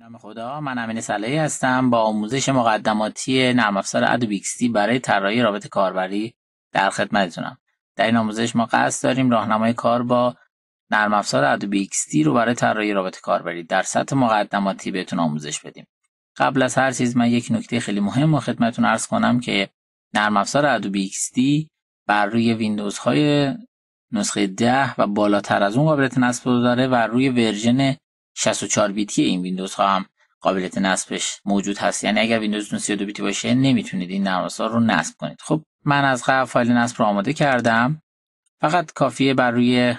نام خدا من امین صلاحی هستم با آموزش مقدماتی نرم افزار برای طراحی رابط کاربری در خدمتتونم در این آموزش ما قصد داریم راهنمای کار با نرم افزار ادوبی رو برای طراحی رابط کاربری در سطح مقدماتی بهتون آموزش بدیم قبل از هر چیز من یک نکته خیلی مهم و خدمتتون عرض کنم که نرم افزار ادوبی دی بر روی ویندوز های نسخه 10 و بالاتر از اون قابلیت نصب داره و روی ورژن 64 بیتی این ویندوز ها هم قابلیت نصبش موجود هست یعنی اگر ویندوزتون 32 بیتی باشه نمیتونید این نرم رو نصب کنید خب من از قبل فایل نصب رو آماده کردم فقط کافیه بر روی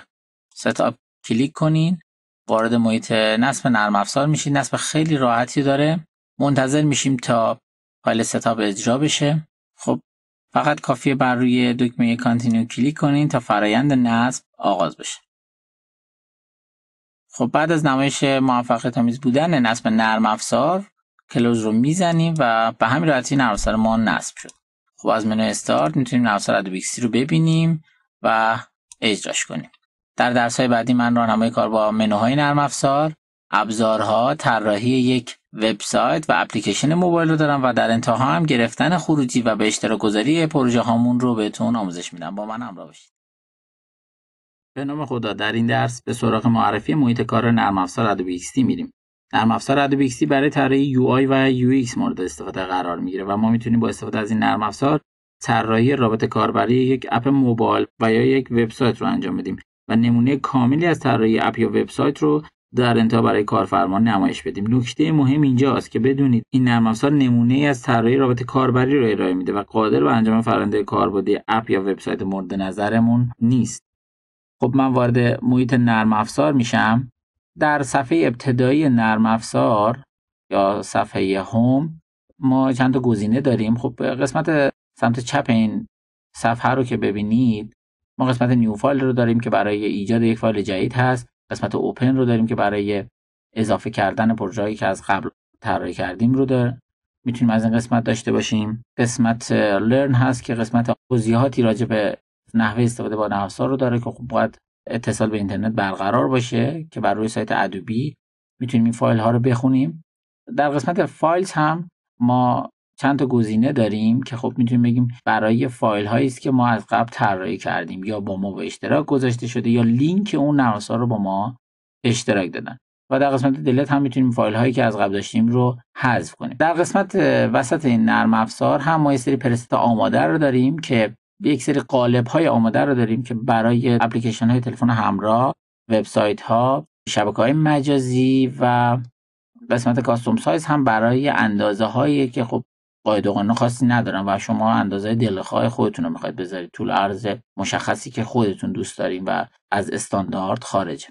ستاپ کلیک کنین وارد محیط نصب نرم افزار میشید نصب خیلی راحتی داره منتظر میشیم تا فایل ستاپ اجرا بشه خب فقط کافیه بر روی دکمه کانتینیو کلیک کنین تا فرایند نصب آغاز بشه خب بعد از نمایش موفق تمیز بودن نصب نرم افزار کلوز رو میزنیم و به همین راحتی نرم ما نصب شد خب از منو استارت میتونیم نرم افزار رو ببینیم و اجراش کنیم در درس های بعدی من راهنمای کار با منوهای نرم افزار ابزارها طراحی یک وبسایت و اپلیکیشن موبایل رو دارم و در انتها هم گرفتن خروجی و به اشتراک گذاری پروژه هامون رو بهتون آموزش میدم با من همراه باشید به نام خدا در این درس به سراغ معرفی محیط کار نرم افزار ادوبی میریم نرم افزار ادوبی برای طراحی آی و UX مورد استفاده قرار میگیره و ما میتونیم با استفاده از این نرم افزار طراحی رابط کاربری یک اپ موبایل و یا یک وبسایت رو انجام بدیم و نمونه کاملی از طراحی اپ یا وبسایت رو در انتها برای کارفرما نمایش بدیم نکته مهم اینجاست که بدونید این نرم افزار نمونه ای از طراحی رابط کاربری رو ارائه میده و قادر به انجام فرآیند کاربردی اپ یا وبسایت مورد نظرمون نیست خب من وارد محیط نرم افزار میشم در صفحه ابتدایی نرم افزار یا صفحه هوم ما چند تا گزینه داریم خب قسمت سمت چپ این صفحه رو که ببینید ما قسمت نیو فایل رو داریم که برای ایجاد یک فایل جدید هست قسمت اوپن رو داریم که برای اضافه کردن پروژه‌ای که از قبل طراحی کردیم رو داره میتونیم از این قسمت داشته باشیم قسمت لرن هست که قسمت توضیحاتی راجع به نحوه استفاده با نرم رو داره که خب باید اتصال به اینترنت برقرار باشه که بر روی سایت ادوبی میتونیم این فایل ها رو بخونیم در قسمت فایلز هم ما چند تا گزینه داریم که خب میتونیم بگیم برای فایل هایی است که ما از قبل طراحی کردیم یا با ما به اشتراک گذاشته شده یا لینک اون نرم رو با ما اشتراک دادن و در قسمت دلت هم میتونیم فایل هایی که از قبل داشتیم رو حذف کنیم در قسمت وسط این نرم افزار هم ما یه سری پرست آماده رو داریم که یک سری قالب های آماده رو داریم که برای اپلیکیشن های تلفن همراه وبسایت ها شبکه های مجازی و قسمت کاستوم سایز هم برای اندازه هایی که خب قاعده قانون خاصی ندارن و شما اندازه دلخواه خودتون رو میخواید بذارید طول عرض مشخصی که خودتون دوست دارین و از استاندارد خارجه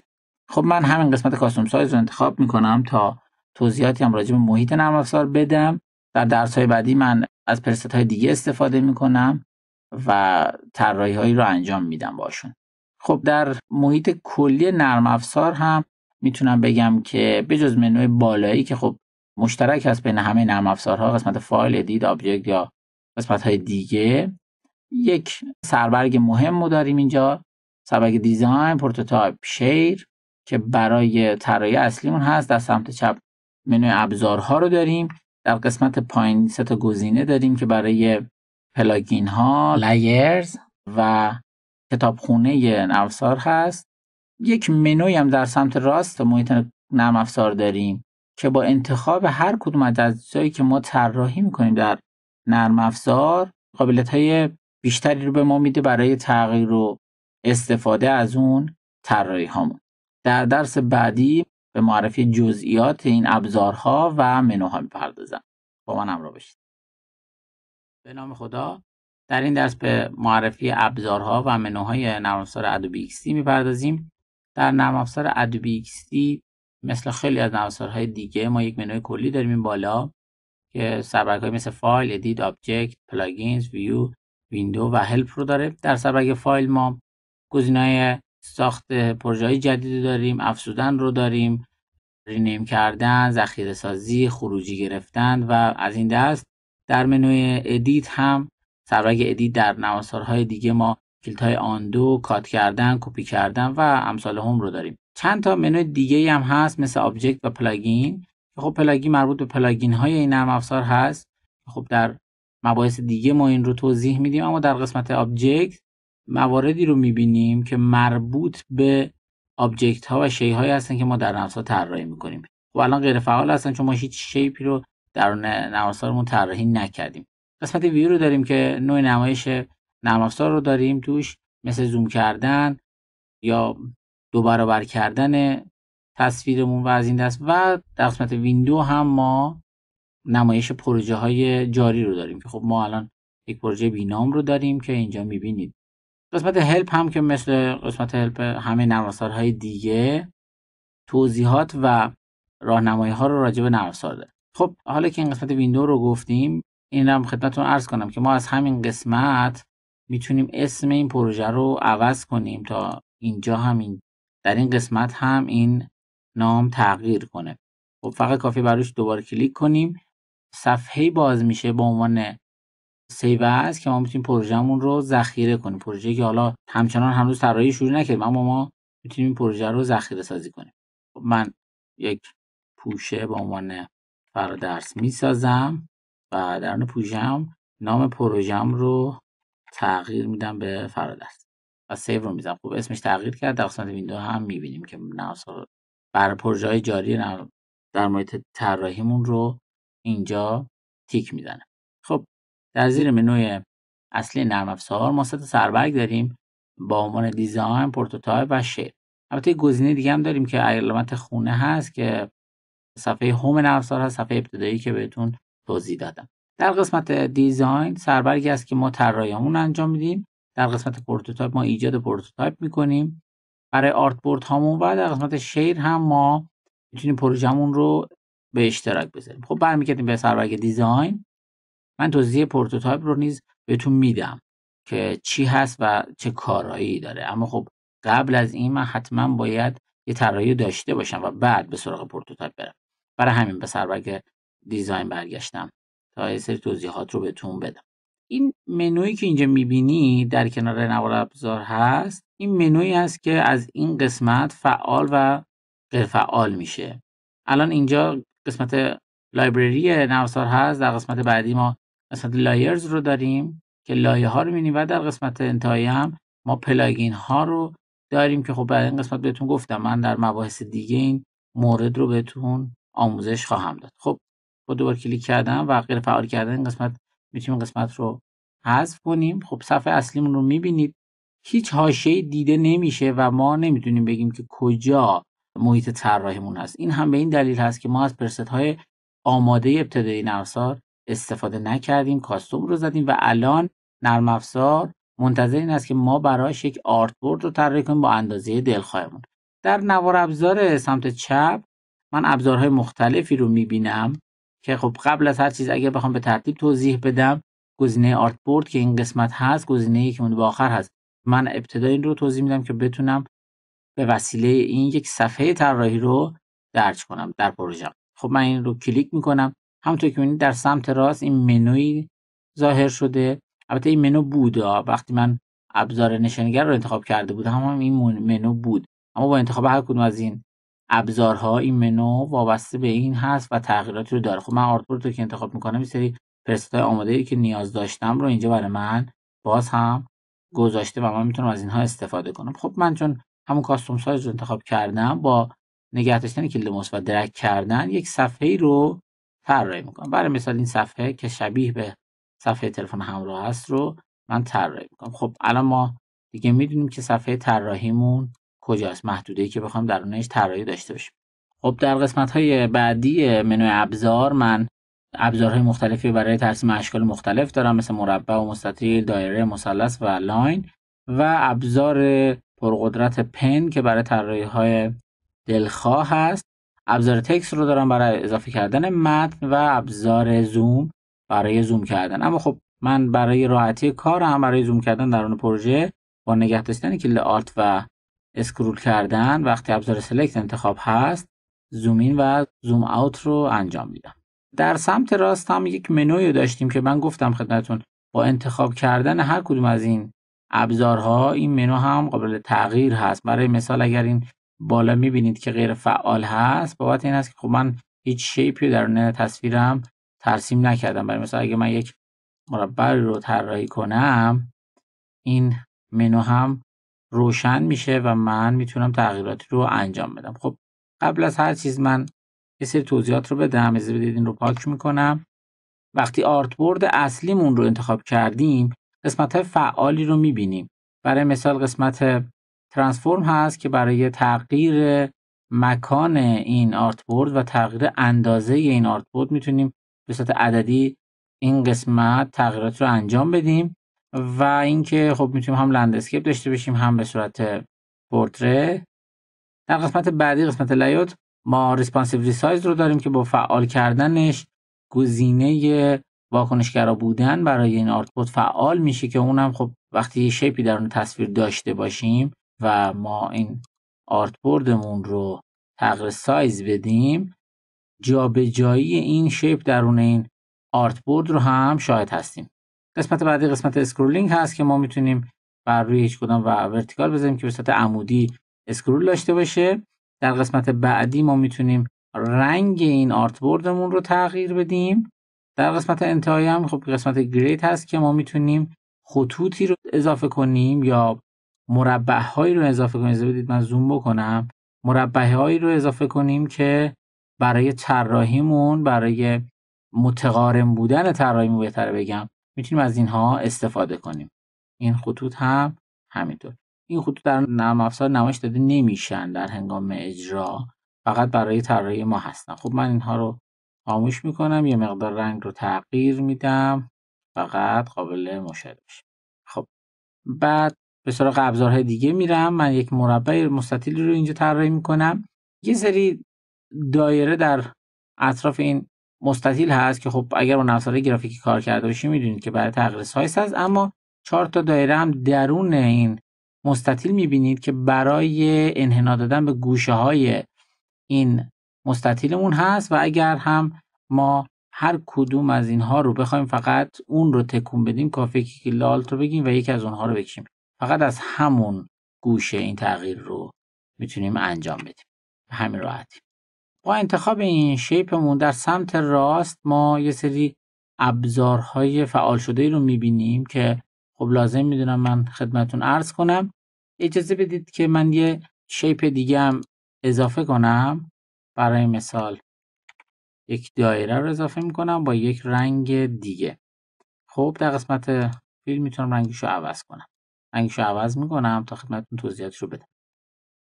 خب من همین قسمت کاستوم سایز رو انتخاب میکنم تا توضیحاتی هم راجع به محیط نرم افزار بدم در درس های بعدی من از پرست های دیگه استفاده میکنم و طراحی هایی رو انجام میدم باشون خب در محیط کلی نرم افزار هم میتونم بگم که بجز منوی بالایی که خب مشترک هست بین همه نرم افزارها قسمت فایل دید، آبجکت یا قسمت های دیگه یک سربرگ مهم رو داریم اینجا سربرگ دیزاین پروتوتایپ شیر که برای طراحی اصلیمون هست در سمت چپ منوی ابزارها رو داریم در قسمت پایین سه تا گزینه داریم که برای پلاگین ها لایرز و کتابخونه نرم هست یک منوی هم در سمت راست محیط نرم افزار داریم که با انتخاب هر کدوم از اجزایی که ما طراحی میکنیم در نرم افزار قابلیت های بیشتری رو به ما میده برای تغییر و استفاده از اون طراحی هامون در درس بعدی به معرفی جزئیات این ابزارها و منوها میپردازم با من همراه باشید به نام خدا در این درس به معرفی ابزارها و منوهای نرم افزار ادوبی میپردازیم در نرم افزار مثل خیلی از نرم افزارهای دیگه ما یک منوی کلی داریم این بالا که سبرگ مثل فایل، ادیت، آبجکت، پلاگینز، ویو، ویندو و هلپ رو داره در سبرگ فایل ما های ساخت پروژه جدید داریم، افزودن رو داریم، رینیم کردن، ذخیره سازی، خروجی گرفتن و از این دست در منوی ادیت هم سبرگ ادیت در نوسارهای دیگه ما های آندو، کات کردن، کپی کردن و امثال هم رو داریم. چند تا منوی دیگه هم هست مثل آبجکت و پلاگین که خب پلاگین مربوط به پلاگین های این نرم افزار هست خب در مباحث دیگه ما این رو توضیح میدیم اما در قسمت آبجکت مواردی رو میبینیم که مربوط به آبجکت ها و شی هایی هستن که ما در نرم افزار طراحی میکنیم خب الان غیر فعال هستن چون ما هیچ شیپی رو در نرمافزارمون طراحی نکردیم قسمت ویو رو داریم که نوع نمایش نرمافزار رو داریم توش مثل زوم کردن یا دو برابر کردن تصویرمون و از این دست و در قسمت ویندو هم ما نمایش پروژه های جاری رو داریم که خب ما الان یک پروژه بینام رو داریم که اینجا میبینید قسمت هلپ هم که مثل قسمت هلپ همه نرمافزارهای دیگه توضیحات و راهنمایی ها رو راجع به نرمافزار خب حالا که این قسمت ویندو رو گفتیم اینم خدمتتون عرض کنم که ما از همین قسمت میتونیم اسم این پروژه رو عوض کنیم تا اینجا همین در این قسمت هم این نام تغییر کنه خب فقط کافی براش دوباره کلیک کنیم صفحه باز میشه به عنوان سیو از که ما میتونیم پروژهمون رو ذخیره کنیم پروژه که حالا همچنان هنوز طراحی شروع نکردیم اما ما میتونیم این پروژه رو ذخیره سازی کنیم خب، من یک پوشه به عنوان برای درس میسازم و در پوژم نام پروژم رو تغییر میدم به فرادرس و سیو رو میزنم خب اسمش تغییر کرد در قسمت ویندو هم میبینیم که نرسار برای پروژه های جاری در مورد طراحیمون رو اینجا تیک میزنه خب در زیر منوی اصلی نرم افزار ما ست سربرگ داریم با عنوان دیزاین پروتوتایپ و شیر. البته گزینه دیگه هم داریم که علامت خونه هست که صفحه هوم نرمافزار هست صفحه ابتدایی که بهتون توضیح دادم در قسمت دیزاین سربرگی است که ما طراحیامون انجام میدیم در قسمت پروتوتایپ ما ایجاد پروتوتایپ میکنیم برای آرت بورد هامون و در قسمت شیر هم ما میتونیم پروژمون رو به اشتراک بذاریم خب برمیگردیم به سربرگ دیزاین من توضیح پروتوتایپ رو نیز بهتون میدم که چی هست و چه کارایی داره اما خب قبل از این من حتما باید یه طراحی داشته باشم و بعد به سراغ پروتوتایپ برم برای همین به سربک دیزاین برگشتم تا یه سری توضیحات رو بهتون بدم این منوی که اینجا میبینی در کنار نوار ابزار هست این منوی هست که از این قسمت فعال و غیر فعال میشه الان اینجا قسمت لایبرری نوار هست در قسمت بعدی ما قسمت لایرز رو داریم که لایه ها رو میبینیم و در قسمت انتهایی هم ما پلاگین ها رو داریم که خب بعد این قسمت بهتون گفتم من در مباحث دیگه این مورد رو بهتون آموزش خواهم داد خب با دوبار کلیک کردم و غیر فعال کردن این قسمت میتونیم قسمت رو حذف کنیم خب صفحه اصلیمون رو میبینید هیچ حاشیه‌ای دیده نمیشه و ما نمیتونیم بگیم که کجا محیط طراحیمون هست این هم به این دلیل هست که ما از پرست های آماده ابتدایی نرمافزار استفاده نکردیم کاستوم رو زدیم و الان نرم افزار منتظر این است که ما براش یک آرت بورد رو طراحی کنیم با اندازه دلخواهمون در نوار ابزار سمت چپ من ابزارهای مختلفی رو میبینم که خب قبل از هر چیز اگه بخوام به ترتیب توضیح بدم گزینه آرت بورد که این قسمت هست گزینه که اون به آخر هست من ابتدا این رو توضیح میدم که بتونم به وسیله این یک صفحه طراحی رو درج کنم در پروژه خب من این رو کلیک میکنم همونطور که میبینید در سمت راست این منوی ظاهر شده البته این منو بود وقتی من ابزار نشانگر رو انتخاب کرده بودم هم این منو بود اما با انتخاب هر از این ابزارها این منو وابسته به این هست و تغییراتی رو داره خب من آرتبورد رو که انتخاب میکنم یه سری پرستای آماده ای که نیاز داشتم رو اینجا برای من باز هم گذاشته و من میتونم از اینها استفاده کنم خب من چون همون کاستوم سایز رو انتخاب کردم با نگه داشتن کلیدموس و درک کردن یک صفحه ای رو طراحی میکنم برای مثال این صفحه که شبیه به صفحه تلفن همراه است رو من طراحی میکنم خب الان ما دیگه میدونیم که صفحه طراحیمون کجاست ای که بخوام درونش طراحی داشته باشیم خب در قسمت های بعدی منوی ابزار من ابزارهای مختلفی برای ترسیم اشکال مختلف دارم مثل مربع و مستطیل، دایره، مثلث و لاین و ابزار پرقدرت پن که برای طراحی های دلخواه هست ابزار تکس رو دارم برای اضافه کردن متن و ابزار زوم برای زوم کردن اما خب من برای راحتی کارم برای زوم کردن درون پروژه با نگه داشتن کلید و اسکرول کردن وقتی ابزار سلکت انتخاب هست زومین و زوم اوت رو انجام میدم در سمت راست هم یک منوی داشتیم که من گفتم خدمتون با انتخاب کردن هر کدوم از این ابزارها این منو هم قابل تغییر هست برای مثال اگر این بالا میبینید که غیر فعال هست بابت این هست که خب من هیچ شیپی اون تصویرم ترسیم نکردم برای مثال اگر من یک مربع رو طراحی کنم این منو هم روشن میشه و من میتونم تغییراتی رو انجام بدم خب قبل از هر چیز من یه سری توضیحات رو بدم از بدید این رو پاک میکنم وقتی آرت بورد اصلیمون رو انتخاب کردیم قسمت فعالی رو میبینیم برای مثال قسمت ترانسفورم هست که برای تغییر مکان این آرت بورد و تغییر اندازه این آرت بورد میتونیم به صورت عددی این قسمت تغییرات رو انجام بدیم و اینکه خب میتونیم هم لندسکیپ داشته باشیم هم به صورت پورتره در قسمت بعدی قسمت لایوت ما ریسپانسیو ریسایز رو داریم که با فعال کردنش گزینه واکنشگرا بودن برای این بود فعال میشه که اونم خب وقتی یه شیپی در اون تصویر داشته باشیم و ما این آرت بوردمون رو تغییر سایز بدیم جابجایی این شیپ درون این آرت رو هم شاهد هستیم قسمت بعدی قسمت اسکرولینگ هست که ما میتونیم بر روی هیچ کدام و ورتیکال بزنیم که به صورت عمودی اسکرول داشته باشه در قسمت بعدی ما میتونیم رنگ این آرت بوردمون رو تغییر بدیم در قسمت انتهایی هم خب قسمت گریت هست که ما میتونیم خطوطی رو اضافه کنیم یا مربع هایی رو اضافه کنیم اجازه بدید من زوم بکنم مربع هایی رو اضافه کنیم که برای طراحیمون برای متقارم بودن طراحیمون بهتر بگم میتونیم از اینها استفاده کنیم این خطوط هم همینطور این خطوط در نرم افزار نمایش داده نمیشن در هنگام اجرا فقط برای طراحی ما هستن خب من اینها رو خاموش میکنم یه مقدار رنگ رو تغییر میدم فقط قابل مشاهده خب بعد به سراغ ابزارهای دیگه میرم من یک مربع مستطیلی رو اینجا طراحی میکنم یه سری دایره در اطراف این مستطیل هست که خب اگر با نرم گرافیکی کار کرده باشی میدونید که برای تغییر سایز هست اما چهار تا دایره هم درون این مستطیل میبینید که برای انحنا دادن به گوشه های این مستطیلمون هست و اگر هم ما هر کدوم از اینها رو بخوایم فقط اون رو تکون بدیم کافی که لالت رو بگیم و یکی از اونها رو بکشیم فقط از همون گوشه این تغییر رو میتونیم انجام بدیم همین راحتیم با انتخاب این شیپمون در سمت راست ما یه سری ابزارهای فعال شده ای رو میبینیم که خب لازم میدونم من خدمتون عرض کنم اجازه بدید که من یه شیپ دیگه هم اضافه کنم برای مثال یک دایره رو اضافه میکنم با یک رنگ دیگه خب در قسمت فیل میتونم رنگش رو عوض کنم رنگش رو عوض میکنم تا خدمتون توضیحاتش رو بدم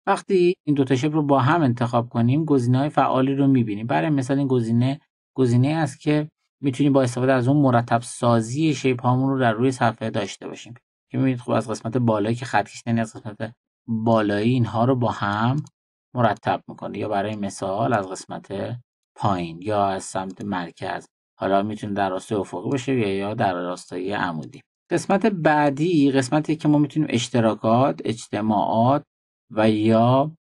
وقتی این تا شکل رو با هم انتخاب کنیم گزینه های فعالی رو میبینیم برای مثال این گزینه گزینه است که میتونیم با استفاده از اون مرتب سازی شیپ هامون رو در روی صفحه داشته باشیم که میبینید خب از قسمت بالایی که خط کشیدن از قسمت بالایی اینها رو با هم مرتب میکنه یا برای مثال از قسمت پایین یا از سمت مرکز حالا میتونه در راستای افقی باشه یا در راستای عمودی قسمت بعدی قسمتی که ما میتونیم اشتراکات اجتماعات و یا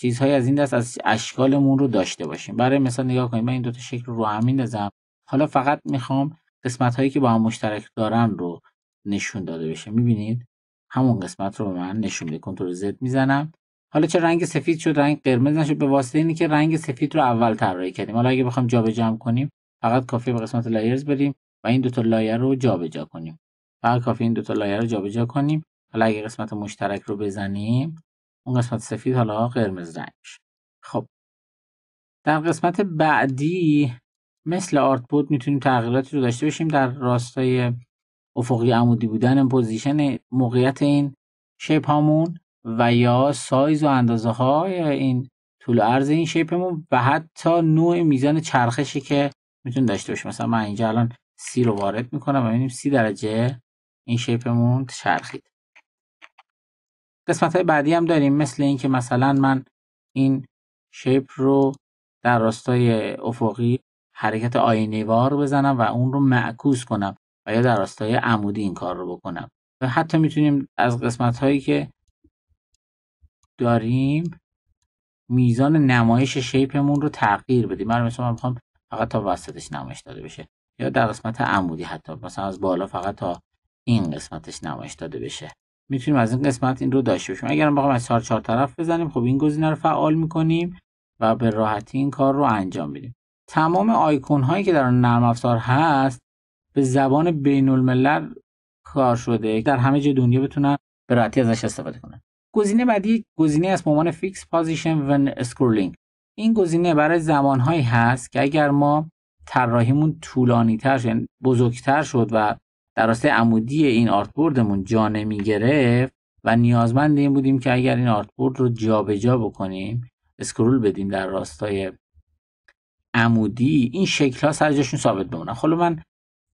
چیزهایی از این دست از اشکالمون رو داشته باشیم برای مثال نگاه کنیم من این تا شکل رو هم میندازم حالا فقط میخوام قسمت هایی که با هم مشترک دارن رو نشون داده بشه میبینید همون قسمت رو به من نشون میده کنترل زد میزنم حالا چه رنگ سفید شد رنگ قرمز نشد به واسطه اینی که رنگ سفید رو اول طراحی کردیم حالا اگه بخوام جابجا کنیم فقط کافی به قسمت لایرز بریم و این دو تا لایه رو جابجا کنیم فقط کافی این دو تا لایه رو جابجا کنیم حالا اگه قسمت مشترک رو بزنیم اون قسمت سفید حالا قرمز رنگ خب در قسمت بعدی مثل آرت بود میتونیم تغییراتی رو داشته باشیم در راستای افقی عمودی بودن پوزیشن موقعیت این شیپ هامون و یا سایز و اندازه های این طول عرض این شیپمون و حتی نوع میزان چرخشی که میتونیم داشته باشیم مثلا من اینجا الان سی رو وارد میکنم و میبینیم سی درجه این شیپمون چرخید قسمت های بعدی هم داریم مثل اینکه مثلا من این شیپ رو در راستای افقی حرکت آینهوار بزنم و اون رو معکوس کنم و یا در راستای عمودی این کار رو بکنم و حتی میتونیم از قسمت هایی که داریم میزان نمایش شیپمون رو تغییر بدیم من مثلا میخوام فقط تا وسطش نمایش داده بشه یا در قسمت عمودی حتی مثلا از بالا فقط تا این قسمتش نمایش داده بشه میتونیم از این قسمت این رو داشته باشیم اگر بخوام از چهار چهار طرف بزنیم خب این گزینه رو فعال میکنیم و به راحتی این کار رو انجام میدیم تمام آیکون هایی که در نرم افزار هست به زبان بین الملل کار شده در همه جای دنیا بتونن به راحتی ازش استفاده کنن گزینه بعدی گزینه از عنوان فیکس پوزیشن و اسکرولینگ این گزینه برای زمانهایی هست که اگر ما طراحیمون طولانی تر یعنی بزرگتر شد و در راسته عمودی این آرت بوردمون جا نمیگرفت و نیازمند این بودیم که اگر این آرت بورد رو جابجا جا بکنیم اسکرول بدیم در راستای عمودی این شکل ها سر جاشون ثابت بمونن خلو خب، من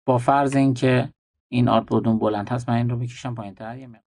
با فرض اینکه این آرت بوردون بلند هست من این رو میکشم پایین تر